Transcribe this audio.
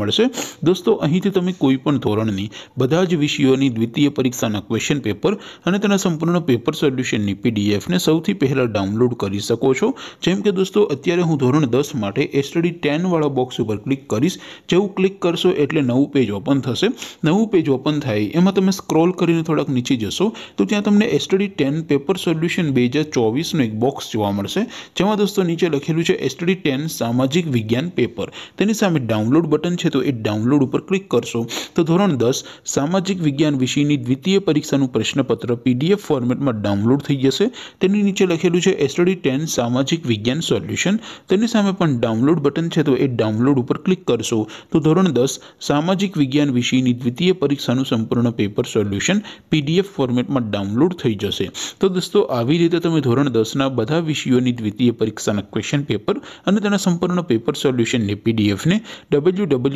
મળશે દોસ્તો અહીંથી તમે કોઈ પણ ધોરણની બધા જ વિષયોની દ્વિતીય પરીક્ષાના ક્વેશ્ચન પેપર અને તેના સંપૂર્ણનો પેપર સોલ્યુશનની પીડીએફ ને સૌથી પહેલા ડાઉનલોડ કરી શકો છો જેમ કે દોસ્તો અત્યારે હું ધોરણ 10 માટે સ્ટડી 10 વાળો બોક્સ ઉપર ક્લિક કરીશ જેઉ ક્લિક કરશો એટલે નવું પેજ ઓપન થશે નવું પેજ ઓપન થાય એમાં તમે સ્ક્રોલ કરીને થોડક નીચે જશો તો ત્યાં તમને સ્ટડી 10 પેપર સોલ્યુશન 2024 નો એક બોક્સ જોવા મળશે જેમાં દોસ્તો નીચે લખેલું છે સ્ટડી 10 સામાજિક વિજ્ઞાન પેપર તેની સાથે ડાઉનલોડ બટન તો એ ડાઉનલોડ ઉપર ક્લિક કરશો તો ધોરણ 10 સામાજિક વિજ્ઞાન વિષયની દ્વિતીય પરીક્ષાનું પ્રશ્નપત્ર પીડીએફ ફોર્મેટમાં ડાઉનલોડ થઈ જશે તેની નીચે લખેલું છે સ્ટડી 10 સામાજિક વિજ્ઞાન સોલ્યુશન તેની સામે પણ ડાઉનલોડ બટન છે તો એ ડાઉનલોડ ઉપર ક્લિક કરશો તો ધોરણ 10 સામાજિક વિજ્ઞાન વિષયની દ્વિતીય પરીક્ષાનું સંપૂર્ણ પેપર સોલ્યુશન પીડીએફ ફોર્મેટમાં ડાઉનલોડ થઈ જશે તો દોસ્તો આવી રીતે તમે ધોરણ 10 ના બધા વિષયોની દ્વિતીય પરીક્ષાના ક્વેશ્ચન પેપર અને તેના સંપૂર્ણના પેપર સોલ્યુશન ને પીડીએફ ને ડબલ